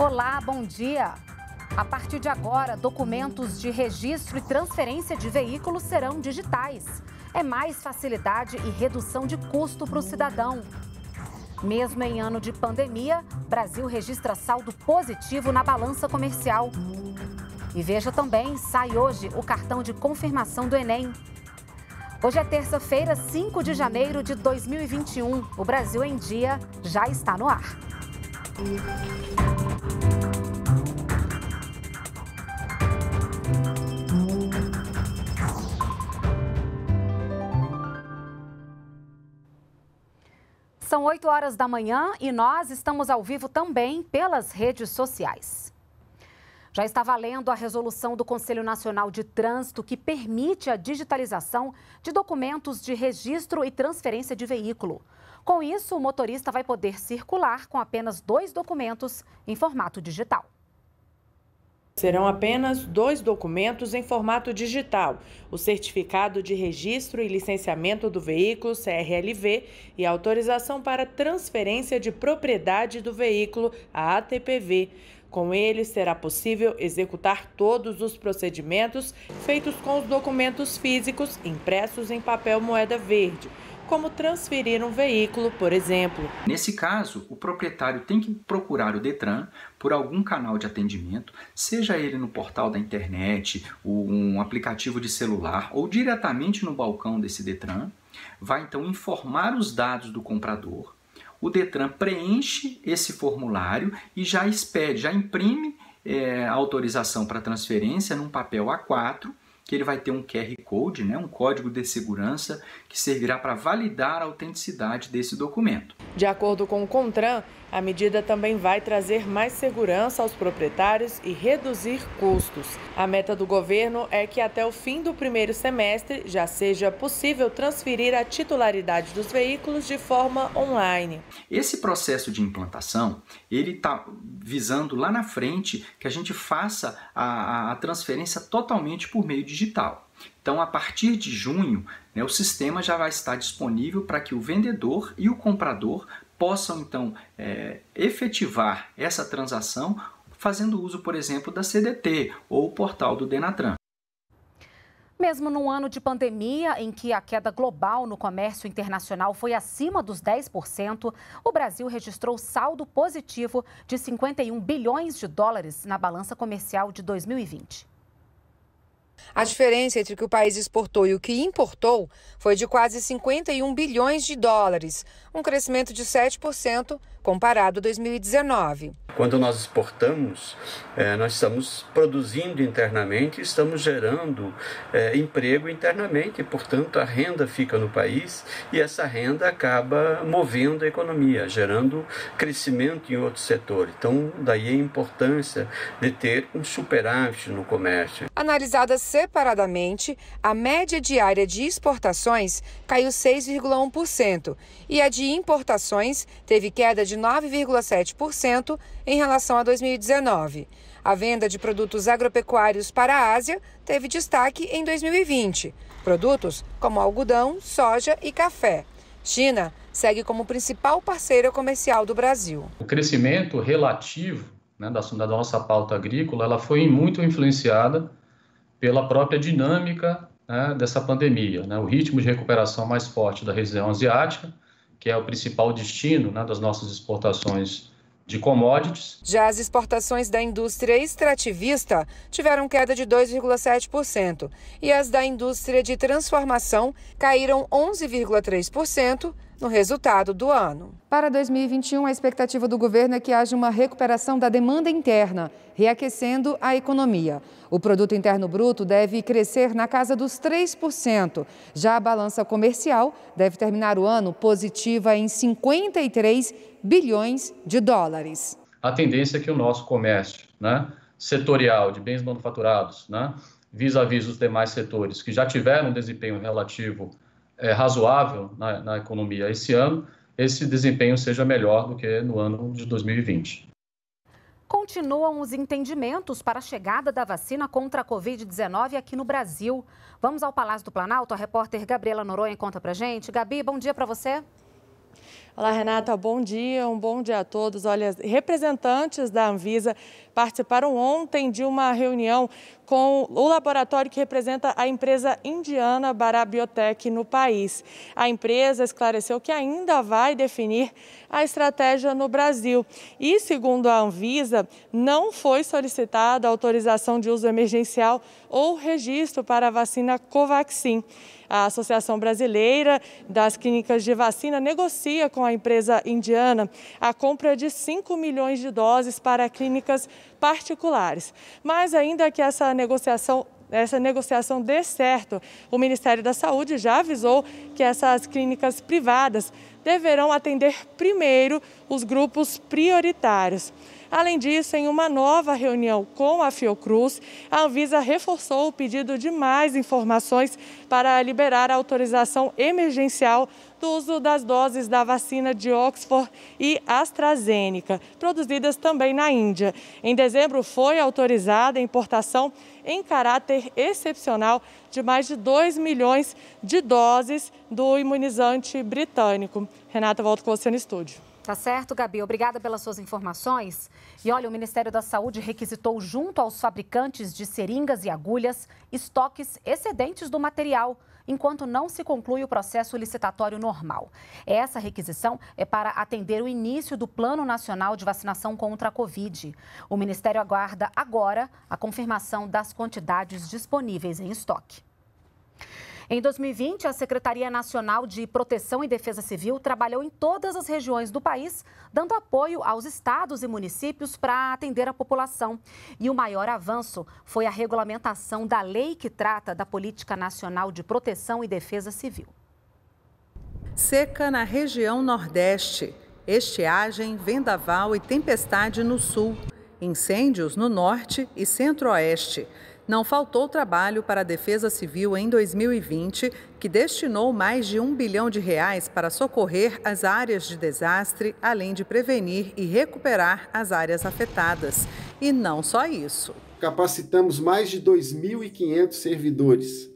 Olá, bom dia. A partir de agora, documentos de registro e transferência de veículos serão digitais. É mais facilidade e redução de custo para o cidadão. Mesmo em ano de pandemia, Brasil registra saldo positivo na balança comercial. E veja também, sai hoje o cartão de confirmação do Enem. Hoje é terça-feira, 5 de janeiro de 2021. O Brasil em Dia já está no ar. São 8 horas da manhã e nós estamos ao vivo também pelas redes sociais. Já está valendo a resolução do Conselho Nacional de Trânsito que permite a digitalização de documentos de registro e transferência de veículo. Com isso, o motorista vai poder circular com apenas dois documentos em formato digital. Serão apenas dois documentos em formato digital: o certificado de registro e licenciamento do veículo, CRLV, e a autorização para transferência de propriedade do veículo, a ATPV. Com ele, será possível executar todos os procedimentos feitos com os documentos físicos impressos em papel moeda verde, como transferir um veículo, por exemplo. Nesse caso, o proprietário tem que procurar o Detran por algum canal de atendimento, seja ele no portal da internet, um aplicativo de celular ou diretamente no balcão desse Detran. Vai então informar os dados do comprador o Detran preenche esse formulário e já expede, já imprime é, a autorização para transferência num papel A4, que ele vai ter um QR Code, né, um código de segurança, que servirá para validar a autenticidade desse documento. De acordo com o CONTRAN, a medida também vai trazer mais segurança aos proprietários e reduzir custos. A meta do governo é que até o fim do primeiro semestre já seja possível transferir a titularidade dos veículos de forma online. Esse processo de implantação, ele está visando lá na frente que a gente faça a, a transferência totalmente por meio digital. Então, a partir de junho, né, o sistema já vai estar disponível para que o vendedor e o comprador possam então é, efetivar essa transação fazendo uso, por exemplo, da CDT ou o portal do Denatran. Mesmo num ano de pandemia, em que a queda global no comércio internacional foi acima dos 10%, o Brasil registrou saldo positivo de 51 bilhões de dólares na balança comercial de 2020. A diferença entre o que o país exportou e o que importou foi de quase 51 bilhões de dólares, um crescimento de 7% comparado a 2019. Quando nós exportamos, é, nós estamos produzindo internamente, estamos gerando é, emprego internamente, portanto, a renda fica no país e essa renda acaba movendo a economia, gerando crescimento em outros setores. Então, daí a importância de ter um superávit no comércio. Analisada separadamente, a média diária de exportações caiu 6,1% e a de importações teve queda de 9,7% em relação a 2019. A venda de produtos agropecuários para a Ásia teve destaque em 2020. Produtos como algodão, soja e café. China segue como principal parceira comercial do Brasil. O crescimento relativo né, da, da nossa pauta agrícola ela foi muito influenciada pela própria dinâmica né, dessa pandemia, né, o ritmo de recuperação mais forte da região asiática que é o principal destino né, das nossas exportações de commodities. Já as exportações da indústria extrativista tiveram queda de 2,7% e as da indústria de transformação caíram 11,3% no resultado do ano. Para 2021, a expectativa do governo é que haja uma recuperação da demanda interna, reaquecendo a economia. O produto interno bruto deve crescer na casa dos 3%. Já a balança comercial deve terminar o ano positiva em 53 bilhões de dólares. A tendência é que o nosso comércio, né, setorial de bens manufaturados, né, vis a vis os demais setores que já tiveram um desempenho relativo é, razoável na, na economia esse ano, esse desempenho seja melhor do que no ano de 2020. Continuam os entendimentos para a chegada da vacina contra a Covid-19 aqui no Brasil. Vamos ao Palácio do Planalto. A repórter Gabriela Noronha conta pra gente. Gabi, bom dia para você. Olá, Renata, bom dia, um bom dia a todos. Olha, representantes da Anvisa participaram ontem de uma reunião com o laboratório que representa a empresa indiana Barabiotec Biotech no país. A empresa esclareceu que ainda vai definir a estratégia no Brasil. E, segundo a Anvisa, não foi solicitada autorização de uso emergencial ou registro para a vacina Covaxin. A Associação Brasileira das Clínicas de Vacina negocia com a empresa indiana a compra de 5 milhões de doses para clínicas particulares. Mas ainda que essa negociação essa negociação dê certo. O Ministério da Saúde já avisou que essas clínicas privadas deverão atender primeiro os grupos prioritários. Além disso, em uma nova reunião com a Fiocruz, a Anvisa reforçou o pedido de mais informações para liberar a autorização emergencial do uso das doses da vacina de Oxford e AstraZeneca, produzidas também na Índia. Em dezembro, foi autorizada a importação em caráter excepcional de mais de 2 milhões de doses do imunizante britânico. Renata, volto com você no estúdio. Tá certo, Gabi. Obrigada pelas suas informações. E olha, o Ministério da Saúde requisitou junto aos fabricantes de seringas e agulhas estoques excedentes do material, enquanto não se conclui o processo licitatório normal. Essa requisição é para atender o início do Plano Nacional de Vacinação contra a Covid. O Ministério aguarda agora a confirmação das quantidades disponíveis em estoque. Em 2020, a Secretaria Nacional de Proteção e Defesa Civil trabalhou em todas as regiões do país, dando apoio aos estados e municípios para atender a população. E o maior avanço foi a regulamentação da lei que trata da Política Nacional de Proteção e Defesa Civil. Seca na região Nordeste, estiagem, vendaval e tempestade no Sul, incêndios no Norte e Centro-Oeste não faltou trabalho para a Defesa Civil em 2020, que destinou mais de um bilhão de reais para socorrer as áreas de desastre, além de prevenir e recuperar as áreas afetadas. E não só isso. Capacitamos mais de 2.500 servidores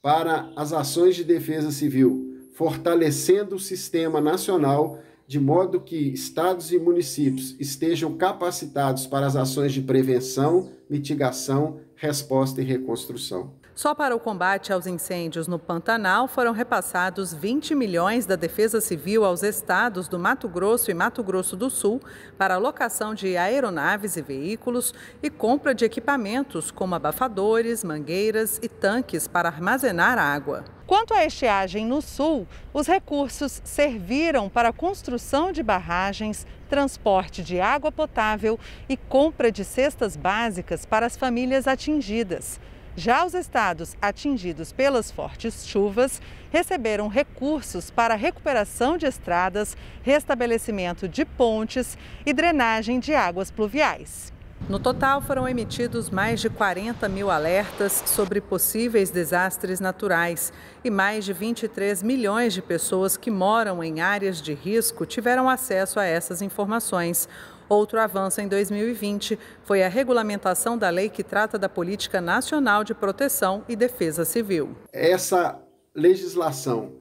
para as ações de defesa civil, fortalecendo o sistema nacional de modo que estados e municípios estejam capacitados para as ações de prevenção, mitigação resposta e reconstrução. Só para o combate aos incêndios no Pantanal foram repassados 20 milhões da Defesa Civil aos estados do Mato Grosso e Mato Grosso do Sul para alocação de aeronaves e veículos e compra de equipamentos como abafadores, mangueiras e tanques para armazenar água. Quanto à estiagem no sul, os recursos serviram para a construção de barragens, transporte de água potável e compra de cestas básicas para as famílias atingidas. Já os estados atingidos pelas fortes chuvas receberam recursos para recuperação de estradas, restabelecimento de pontes e drenagem de águas pluviais. No total, foram emitidos mais de 40 mil alertas sobre possíveis desastres naturais e mais de 23 milhões de pessoas que moram em áreas de risco tiveram acesso a essas informações. Outro avanço em 2020 foi a regulamentação da lei que trata da Política Nacional de Proteção e Defesa Civil. Essa legislação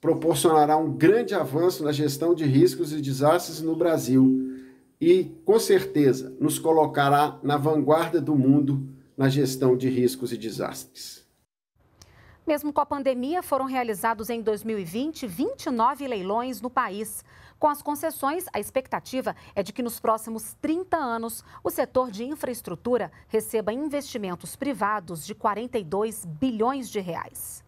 proporcionará um grande avanço na gestão de riscos e desastres no Brasil e, com certeza, nos colocará na vanguarda do mundo na gestão de riscos e desastres. Mesmo com a pandemia, foram realizados em 2020 29 leilões no país. Com as concessões, a expectativa é de que nos próximos 30 anos o setor de infraestrutura receba investimentos privados de 42 bilhões de reais.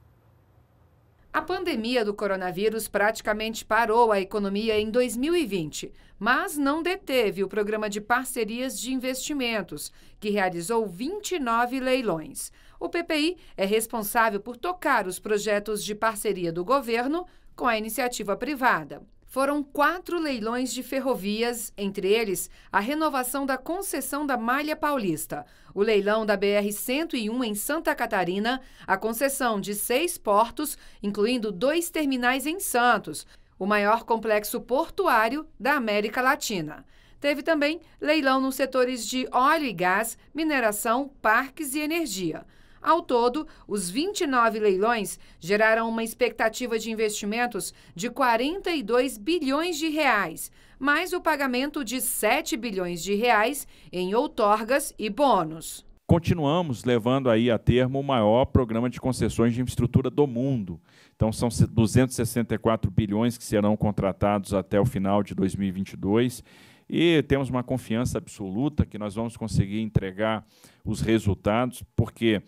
A pandemia do coronavírus praticamente parou a economia em 2020, mas não deteve o programa de parcerias de investimentos, que realizou 29 leilões. O PPI é responsável por tocar os projetos de parceria do governo com a iniciativa privada foram quatro leilões de ferrovias, entre eles a renovação da concessão da Malha Paulista, o leilão da BR-101 em Santa Catarina, a concessão de seis portos, incluindo dois terminais em Santos, o maior complexo portuário da América Latina. Teve também leilão nos setores de óleo e gás, mineração, parques e energia. Ao todo, os 29 leilões geraram uma expectativa de investimentos de 42 bilhões de reais, mais o pagamento de 7 bilhões de reais em outorgas e bônus. Continuamos levando aí a termo o maior programa de concessões de infraestrutura do mundo. Então são 264 bilhões que serão contratados até o final de 2022 e temos uma confiança absoluta que nós vamos conseguir entregar os resultados, porque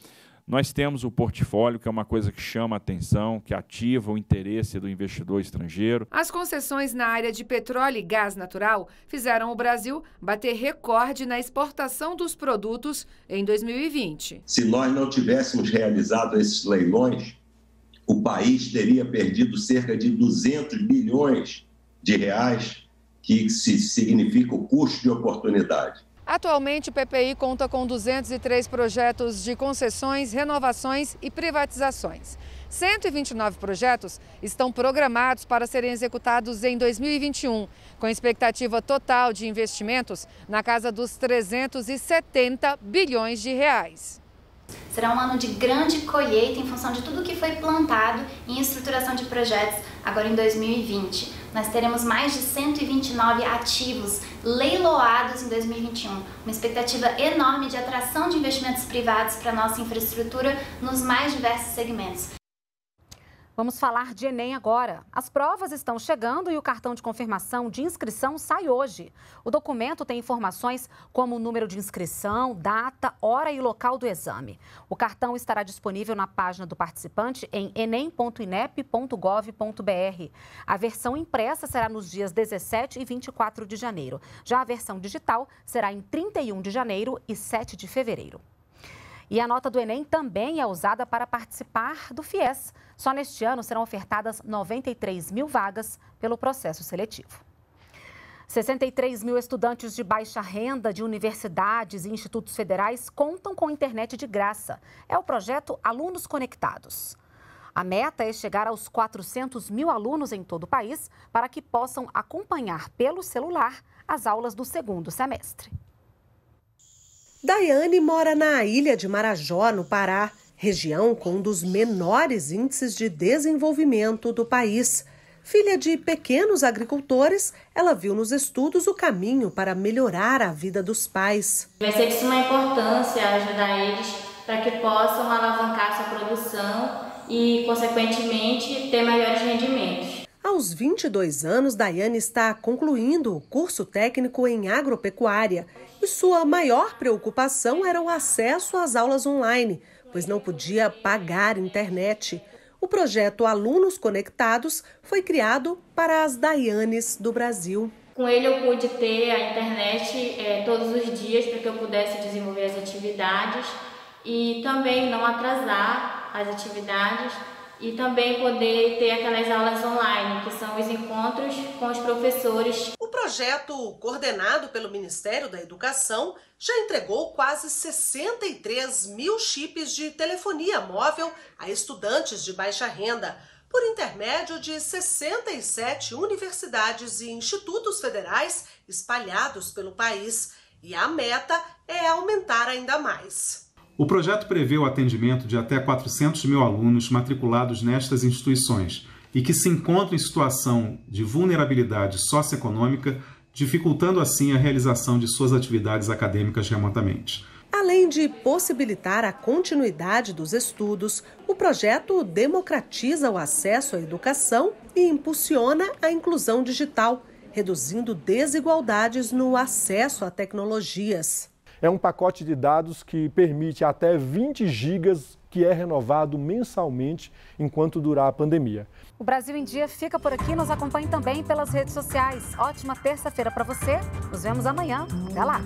nós temos o portfólio, que é uma coisa que chama a atenção, que ativa o interesse do investidor estrangeiro. As concessões na área de petróleo e gás natural fizeram o Brasil bater recorde na exportação dos produtos em 2020. Se nós não tivéssemos realizado esses leilões, o país teria perdido cerca de 200 bilhões de reais, que significa o custo de oportunidade. Atualmente, o PPI conta com 203 projetos de concessões, renovações e privatizações. 129 projetos estão programados para serem executados em 2021, com expectativa total de investimentos na casa dos 370 bilhões de reais. Será um ano de grande colheita em função de tudo que foi plantado em estruturação de projetos agora em 2020 nós teremos mais de 129 ativos leiloados em 2021, uma expectativa enorme de atração de investimentos privados para nossa infraestrutura nos mais diversos segmentos. Vamos falar de Enem agora. As provas estão chegando e o cartão de confirmação de inscrição sai hoje. O documento tem informações como o número de inscrição, data, hora e local do exame. O cartão estará disponível na página do participante em enem.inep.gov.br. A versão impressa será nos dias 17 e 24 de janeiro. Já a versão digital será em 31 de janeiro e 7 de fevereiro. E a nota do Enem também é usada para participar do FIES. Só neste ano serão ofertadas 93 mil vagas pelo processo seletivo. 63 mil estudantes de baixa renda de universidades e institutos federais contam com internet de graça. É o projeto Alunos Conectados. A meta é chegar aos 400 mil alunos em todo o país para que possam acompanhar pelo celular as aulas do segundo semestre. Daiane mora na ilha de Marajó, no Pará, região com um dos menores índices de desenvolvimento do país. Filha de pequenos agricultores, ela viu nos estudos o caminho para melhorar a vida dos pais. Vai ser de suma importância ajudar eles para que possam alavancar sua produção e, consequentemente, ter maiores rendimentos. Aos 22 anos, Daiane está concluindo o curso técnico em agropecuária e sua maior preocupação era o acesso às aulas online, pois não podia pagar internet. O projeto Alunos Conectados foi criado para as Daianes do Brasil. Com ele eu pude ter a internet é, todos os dias para que eu pudesse desenvolver as atividades e também não atrasar as atividades e também poder ter aquelas aulas online, que são os encontros com os professores. O projeto, coordenado pelo Ministério da Educação, já entregou quase 63 mil chips de telefonia móvel a estudantes de baixa renda, por intermédio de 67 universidades e institutos federais espalhados pelo país. E a meta é aumentar ainda mais. O projeto prevê o atendimento de até 400 mil alunos matriculados nestas instituições e que se encontram em situação de vulnerabilidade socioeconômica, dificultando assim a realização de suas atividades acadêmicas remotamente. Além de possibilitar a continuidade dos estudos, o projeto democratiza o acesso à educação e impulsiona a inclusão digital, reduzindo desigualdades no acesso a tecnologias é um pacote de dados que permite até 20 gigas que é renovado mensalmente enquanto durar a pandemia. O Brasil em Dia fica por aqui. Nos acompanhe também pelas redes sociais. Ótima terça-feira para você. Nos vemos amanhã. Até lá.